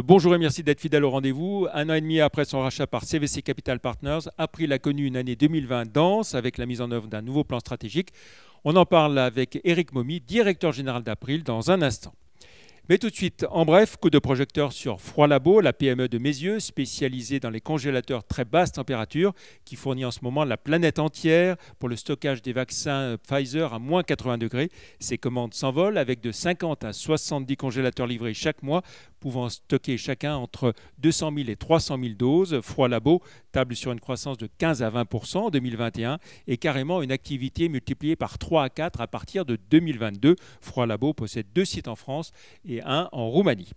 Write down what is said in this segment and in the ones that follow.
Euh, bonjour et merci d'être fidèle au rendez-vous. Un an et demi après son rachat par CVC Capital Partners, April a connu une année 2020 dense avec la mise en œuvre d'un nouveau plan stratégique. On en parle avec Eric Momi, directeur général d'April, dans un instant. Mais tout de suite, en bref, coup de projecteur sur Froid Labo, la PME de Mézieux, spécialisée dans les congélateurs très basse température, qui fournit en ce moment la planète entière pour le stockage des vaccins euh, Pfizer à moins 80 degrés. Ses commandes s'envolent avec de 50 à 70 congélateurs livrés chaque mois pouvant stocker chacun entre 200 000 et 300 000 doses. Froid Labo table sur une croissance de 15 à 20 en 2021 et carrément une activité multipliée par 3 à 4 à partir de 2022. Froid Labo possède deux sites en France et un en Roumanie.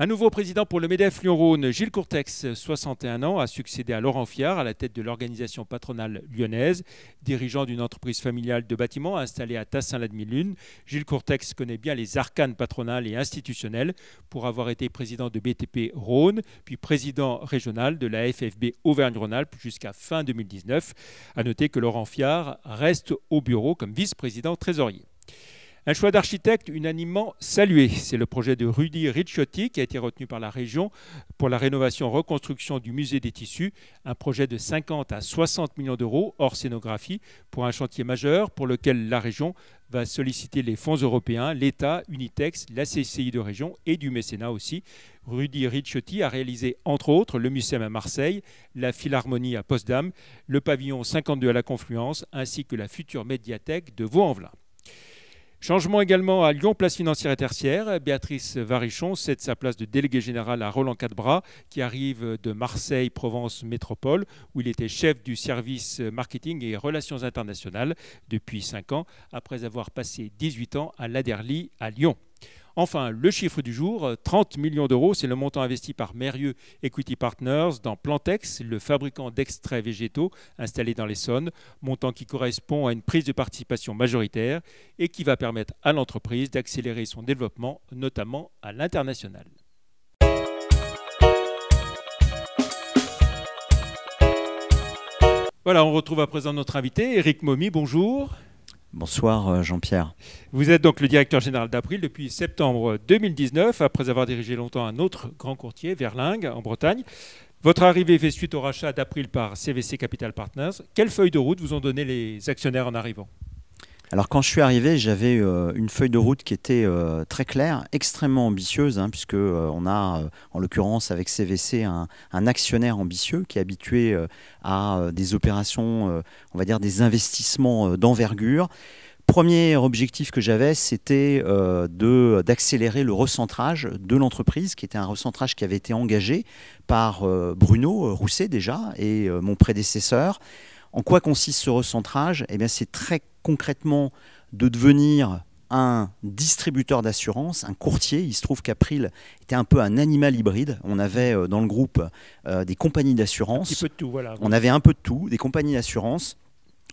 Un nouveau président pour le MEDEF Lyon-Rhône, Gilles Courtex, 61 ans, a succédé à Laurent Fiard à la tête de l'organisation patronale lyonnaise, dirigeant d'une entreprise familiale de bâtiments installée à Tassin-la-Demi-Lune. Gilles Courtex connaît bien les arcanes patronales et institutionnelles pour avoir été président de BTP Rhône, puis président régional de la FFB Auvergne-Rhône-Alpes jusqu'à fin 2019. À noter que Laurent Fiard reste au bureau comme vice-président trésorier. Un choix d'architecte unanimement salué. C'est le projet de Rudy Ricciotti qui a été retenu par la région pour la rénovation-reconstruction du musée des tissus. Un projet de 50 à 60 millions d'euros hors scénographie pour un chantier majeur pour lequel la région va solliciter les fonds européens, l'État, Unitex, la CCI de région et du mécénat aussi. Rudy Ricciotti a réalisé entre autres le Muséum à Marseille, la Philharmonie à Potsdam, le pavillon 52 à la Confluence ainsi que la future médiathèque de Vaux-en-Velin. Changement également à Lyon, place financière et tertiaire. Béatrice Varichon cède sa place de délégué général à Roland Cadbras, qui arrive de Marseille, Provence Métropole, où il était chef du service marketing et relations internationales depuis 5 ans, après avoir passé 18 ans à l'Aderly à Lyon. Enfin, le chiffre du jour, 30 euh, millions d'euros, c'est le montant investi par Merieux Equity Partners dans Plantex, le fabricant d'extraits végétaux installé dans l'Essonne, montant qui correspond à une prise de participation majoritaire et qui va permettre à l'entreprise d'accélérer son développement, notamment à l'international. Voilà, on retrouve à présent notre invité, Eric Momi, bonjour. Bonsoir euh, Jean-Pierre. Vous êtes donc le directeur général d'April depuis septembre 2019, après avoir dirigé longtemps un autre grand courtier, Verlingue, en Bretagne. Votre arrivée fait suite au rachat d'April par CVC Capital Partners. Quelle feuille de route vous ont donné les actionnaires en arrivant alors quand je suis arrivé, j'avais euh, une feuille de route qui était euh, très claire, extrêmement ambitieuse, hein, puisque euh, on a, en l'occurrence avec CVC, un, actionnaire ambitieux qui est habitué à des opérations, on va dire des investissements d'envergure. Premier objectif que j'avais, c'était d'accélérer le recentrage de l'entreprise, qui était un recentrage qui avait été engagé par Bruno Rousset déjà et mon prédécesseur. En quoi consiste ce recentrage eh bien, c'est très concrètement de devenir un distributeur d'assurance, un courtier. Il se trouve qu'April était un peu un animal hybride. On avait euh, dans le groupe euh, des compagnies d'assurance. On avait un peu de tout, des compagnies d'assurance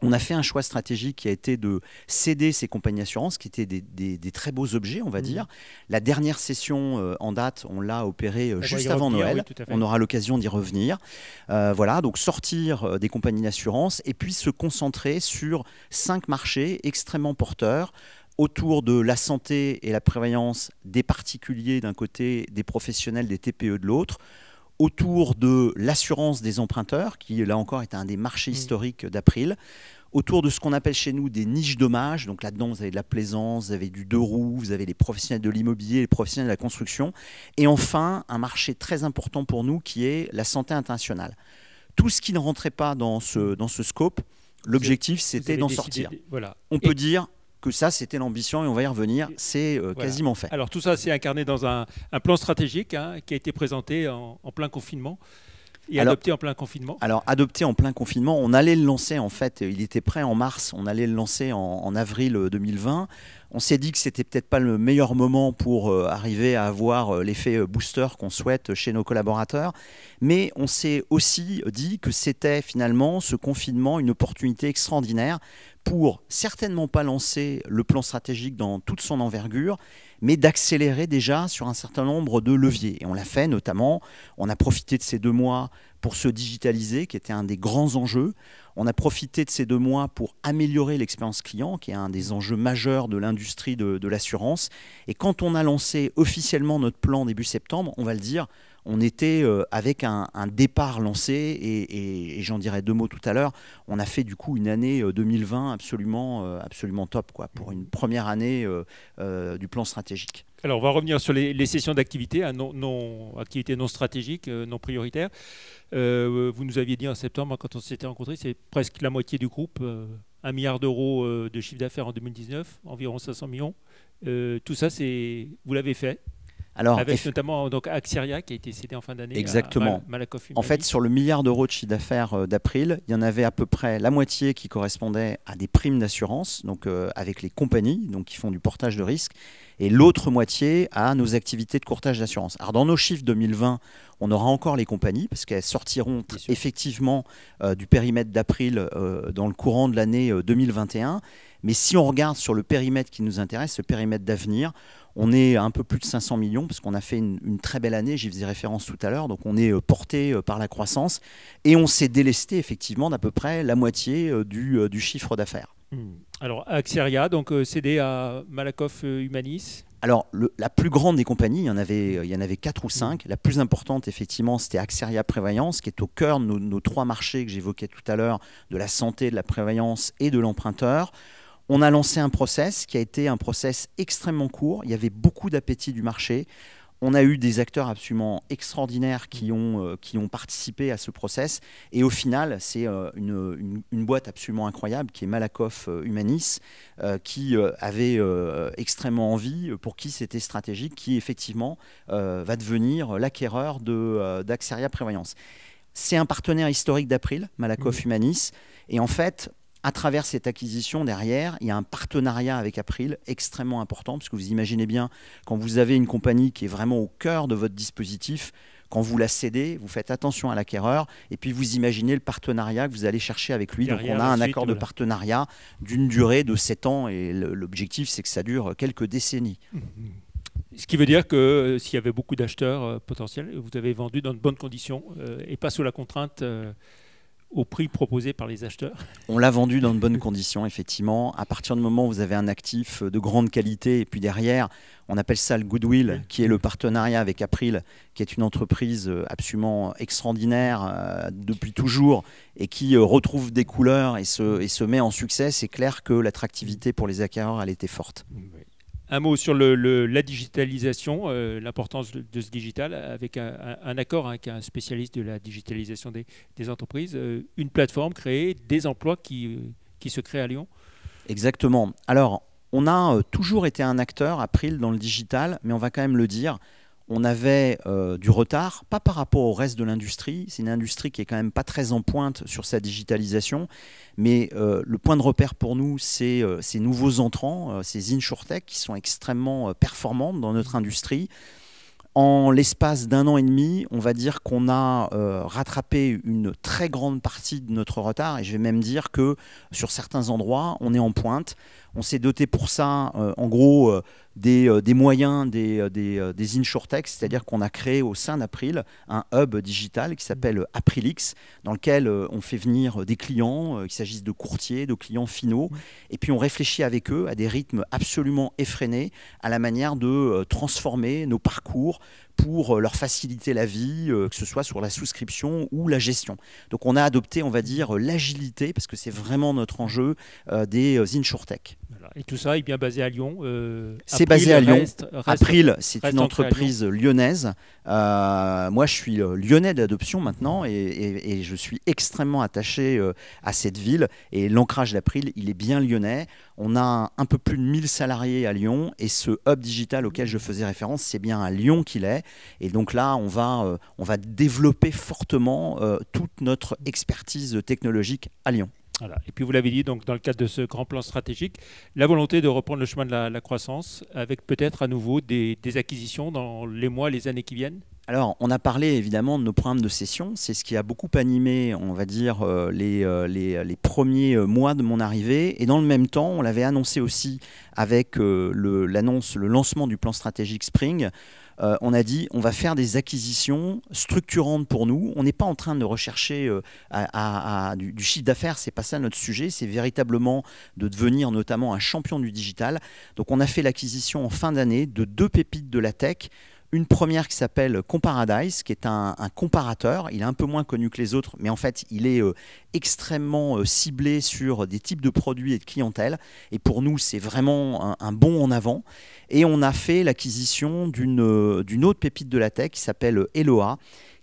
on a fait un choix stratégique qui a été de céder ces compagnies d'assurance, qui étaient des, très beaux objets, on va mm. dire. La dernière session euh, en date, on l'a opérée euh, juste avant Noël. on aura l'occasion d'y revenir. Euh, voilà, donc sortir des compagnies d'assurance et puis se concentrer sur cinq marchés extrêmement porteurs autour de la santé et la prévoyance des particuliers d'un côté, des professionnels, des TPE de l'autre autour de l'assurance des emprunteurs, qui là encore est un des marchés mm. historiques d'April, autour de ce qu'on appelle chez nous des niches dommages. Donc là-dedans, vous avez de la plaisance, vous avez du deux roues, vous avez les professionnels de l'immobilier, les professionnels de la construction. Et enfin, un marché très important pour nous qui est la santé internationale. Tout ce qui ne rentrait pas dans ce, dans ce scope, l'objectif c'était d'en sortir. Voilà. On peut dire que ça, c'était l'ambition et on va y revenir. C'est euh, quasiment fait. Alors tout ça, s'est incarné dans un, plan stratégique hein, qui a été présenté en, plein confinement. Et adopté en plein confinement Alors, adopté en plein confinement, on allait le lancer en fait, il était prêt en mars, on allait le lancer en, avril 2020. Euh, on s'est dit que c'était peut-être pas le meilleur moment pour euh, arriver à avoir l'effet booster qu'on souhaite chez nos collaborateurs, mais on s'est aussi dit que c'était finalement ce confinement une opportunité extraordinaire pour certainement pas lancer le plan stratégique dans toute son envergure, mais d'accélérer déjà sur un certain nombre de leviers. Et on l'a fait notamment, on a profité de ces deux mois pour se digitaliser, qui était un des grands enjeux. On a profité de ces deux mois pour améliorer l'expérience client, qui est un des enjeux majeurs de l'industrie de, l'assurance. Et quand on a lancé officiellement notre plan début septembre, on va le dire, on était euh, avec un, départ lancé, et, j'en dirai deux mots tout à l'heure, on a fait du coup une année 2020 euh, absolument, euh, absolument top, quoi, pour une première année du plan stratégique. Alors, on va revenir sur les, sessions d'activité, hein, activité non, stratégique, activités non stratégiques, non prioritaires. vous nous aviez dit en septembre, quand on s'était rencontré, c'est presque la moitié du groupe, Un milliard d'euros de chiffre d'affaires en 2019, environ 500 millions. tout ça, c'est vous l'avez fait avec notamment donc, Axeria qui a été cédé en fin d'année. Exactement. en fait, sur le milliard d'euros de chiffre d'affaires euh, d'April, il y en avait à peu près la moitié qui correspondait à des primes d'assurance, donc euh, avec les compagnies donc, qui font du portage de risque, et l'autre moitié à nos activités de courtage d'assurance. Alors, dans nos chiffres 2020, on aura encore les compagnies parce qu'elles sortiront effectivement euh, du périmètre d'April dans le courant de l'année 2021. Mais si on regarde sur le périmètre qui nous intéresse, ce périmètre d'avenir, on est un peu plus de 500 millions parce qu'on a fait une, très belle année, j'y faisais référence tout à l'heure, donc on est euh, porté euh, par la croissance et on s'est délesté effectivement d'à peu près la moitié euh, du, chiffre d'affaires. Hmm. Alors Axeria, donc cédé à Malakoff Humanis alors, la plus grande des compagnies, il y en avait, il y en avait quatre ou cinq. La plus importante, effectivement, c'était Axeria Prévoyance, qui est au cœur de nos, nos trois marchés que j'évoquais tout à l'heure, de la santé, de la prévoyance et de l'emprunteur. On a lancé un process qui a été un process extrêmement court. Il y avait beaucoup d'appétit du marché. On a eu des acteurs absolument extraordinaires qui mm. ont, euh, qui ont participé à ce process. Et au final, c'est euh, une, boîte absolument incroyable qui est Malakoff euh, Humanis, qui avait extrêmement envie, pour qui c'était stratégique, qui effectivement va devenir l'acquéreur d'Axeria Prévoyance. C'est un partenaire historique d'April, Malakoff mm. Humanis. Et en fait, à travers cette acquisition derrière, il y a un partenariat avec April extrêmement important, parce que vous imaginez bien, quand vous avez une compagnie qui est vraiment au cœur de votre dispositif, quand vous la cédez, vous faites attention à l'acquéreur et puis vous imaginez le partenariat que vous allez chercher avec lui. Donc on a un accord de partenariat d'une durée de 7 ans et l'objectif c'est que ça dure quelques décennies. Ce qui veut dire que euh, s'il y avait beaucoup d'acheteurs euh, potentiels, vous avez vendu dans de bonnes conditions euh, et pas sous la contrainte au prix proposé par les acheteurs. On l'a vendu dans de bonnes conditions, effectivement. À partir du moment où vous avez un actif de grande qualité, et puis derrière, on appelle ça le goodwill, qui est le partenariat avec April, qui est une entreprise euh, absolument extraordinaire euh, depuis toujours, et qui euh, retrouve des couleurs et se, met en succès, c'est clair que l'attractivité pour les acquéreurs, elle était forte. Oui. Un mot sur le, la digitalisation, euh, l'importance de, ce digital, avec un, accord hein, avec un spécialiste de la digitalisation des, entreprises, euh, une plateforme créée, des emplois qui, euh, qui, se créent à Lyon Exactement. Alors, on a toujours été un acteur, April, dans le digital, mais on va quand même le dire, on avait euh, du retard, pas par rapport au reste de l'industrie, c'est une industrie qui est quand même pas très en pointe sur sa digitalisation, mais euh, le point de repère pour nous, c'est euh, ces nouveaux entrants, ces tech qui sont extrêmement performantes dans notre industrie. En l'espace d'un an et demi, on va dire qu'on a rattrapé une très grande partie de notre retard et je vais même dire que sur certains endroits, on est en pointe. On s'est doté pour ça, euh, en gros, euh, euh, des, moyens des, des, des c'est-à-dire qu'on a créé au sein d'April un hub digital qui s'appelle Aprilix, dans lequel on fait venir des clients, qu'il s'agisse de courtiers, de clients finaux, et puis on réfléchit avec eux à des rythmes absolument effrénés, à la manière de transformer nos parcours pour euh, leur faciliter la vie, euh, que ce soit sur la souscription ou la gestion. Donc on a adopté, on va dire, l'agilité, parce que c'est vraiment notre enjeu euh, des InsurTech. Et tout ça est bien basé à Lyon. c'est basé à Lyon. April, c'est une entreprise lyonnaise. moi, je suis lyonnais d'adoption maintenant et, et, je suis extrêmement attaché à cette ville. Et l'ancrage d'April, il est bien lyonnais. On a un peu plus de 1000 salariés à Lyon et ce hub digital auquel je faisais référence, c'est bien à Lyon qu'il est. Et donc là, on va, euh, on va développer fortement euh, toute notre expertise technologique à Lyon. Et puis vous l'avez dit, donc dans le cadre de ce grand plan stratégique, la volonté de reprendre le chemin de la, croissance avec peut-être à nouveau des, acquisitions dans les mois, les années qui viennent alors, on a parlé évidemment de nos programmes de session. C'est ce qui a beaucoup animé, on va dire, euh, les, les, premiers mois de mon arrivée. Et dans le même temps, on l'avait annoncé aussi avec l'annonce, le lancement du plan stratégique Spring. Euh, on a dit on va faire des acquisitions structurantes pour nous. On n'est pas en train de rechercher euh, du, chiffre d'affaires, c'est pas ça notre sujet, c'est véritablement de devenir notamment un champion du digital. Donc on a fait l'acquisition en fin d'année de deux pépites de la tech. Une première qui s'appelle Comparadise, qui est un, comparateur. Il est un peu moins connu que les autres, mais en fait, il est euh, extrêmement euh, ciblé sur des types de produits et de clientèle. Et pour nous, c'est vraiment un, bon en avant. Et on a fait l'acquisition euh, d'une autre pépite de la tech qui s'appelle Eloa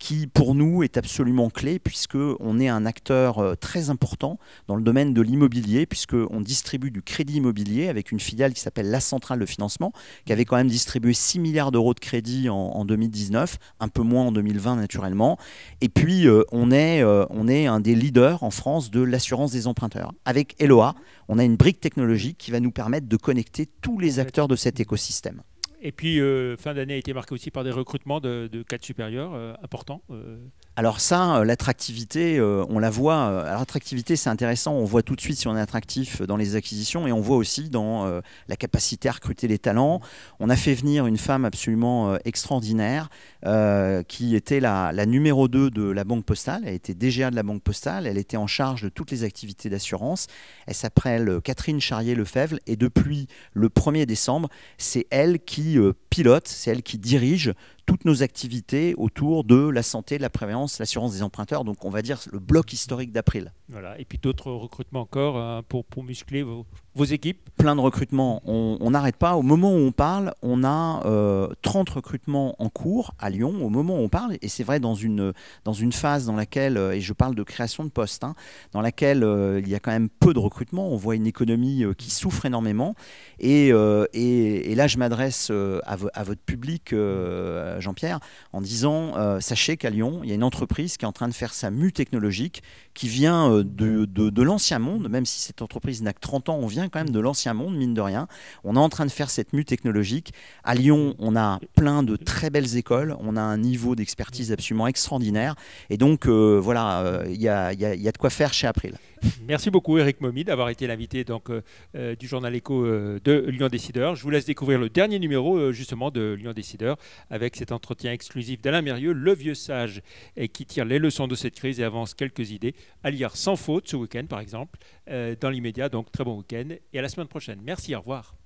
qui pour nous est absolument clé puisque on est un acteur euh, très important dans le domaine de l'immobilier puisqu'on distribue du crédit immobilier avec une filiale qui s'appelle la centrale de financement qui avait quand même distribué 6 milliards d'euros de crédit en, 2019, un peu moins en 2020 naturellement et puis euh, on est euh, on est un des leaders en France de l'assurance des emprunteurs. Avec Eloa, on a une brique technologique qui va nous permettre de connecter tous les acteurs de cet écosystème. Et puis, euh, fin d'année a été marquée aussi par des recrutements de, de cadres supérieurs euh, importants. Euh. Alors ça, l'attractivité, on la voit. L'attractivité, c'est intéressant. On voit tout de suite si on est attractif dans les acquisitions et on voit aussi dans la capacité à recruter les talents. On a fait venir une femme absolument extraordinaire euh, qui était la, numéro 2 de la Banque Postale. Elle était DGA de la Banque Postale. Elle était en charge de toutes les activités d'assurance. Elle s'appelle euh, Catherine Charrier-Lefebvre. Et depuis le 1er décembre, c'est elle qui euh, pilote, c'est elle qui dirige toutes nos activités autour de la santé, de la prévoyance, l'assurance des emprunteurs, donc on va dire le bloc historique d'April. Voilà, et puis d'autres recrutements encore euh, pour, pour muscler vos, équipes Plein de recrutements, on n'arrête pas. Au moment où on parle, on a 30 euh, recrutements en cours à Lyon, au moment où on parle, et c'est vrai dans une, dans une phase dans laquelle, euh, et je parle de création de postes, hein, dans laquelle il y a quand même peu de recrutements, on voit une économie qui souffre énormément, et, et, et là je m'adresse à à, votre public, euh, euh, Jean-Pierre, en disant euh, sachez qu'à Lyon, il y a une entreprise qui est en train de faire sa mue technologique, qui vient de, l'ancien monde, même si cette entreprise n'a que 30 ans, on vient quand même de l'ancien monde, mine de rien. On est en train de faire cette mue technologique. À Lyon, on a plein de très belles écoles, on a un niveau d'expertise absolument extraordinaire. Et donc, voilà, il y y, a de quoi faire chez April. Merci beaucoup Eric Momi d'avoir été l'invité donc euh, euh, du journal écho euh, de Lyon Décideur. Je vous laisse découvrir le dernier numéro justement de Lyon Décideur avec cet entretien exclusif d'Alain Mérieux, le vieux sage, et qui tire les leçons de cette crise et avance quelques idées à lire sans faute ce week-end par exemple. dans l'immédiat donc très bon week-end et à la semaine prochaine. Merci, au revoir.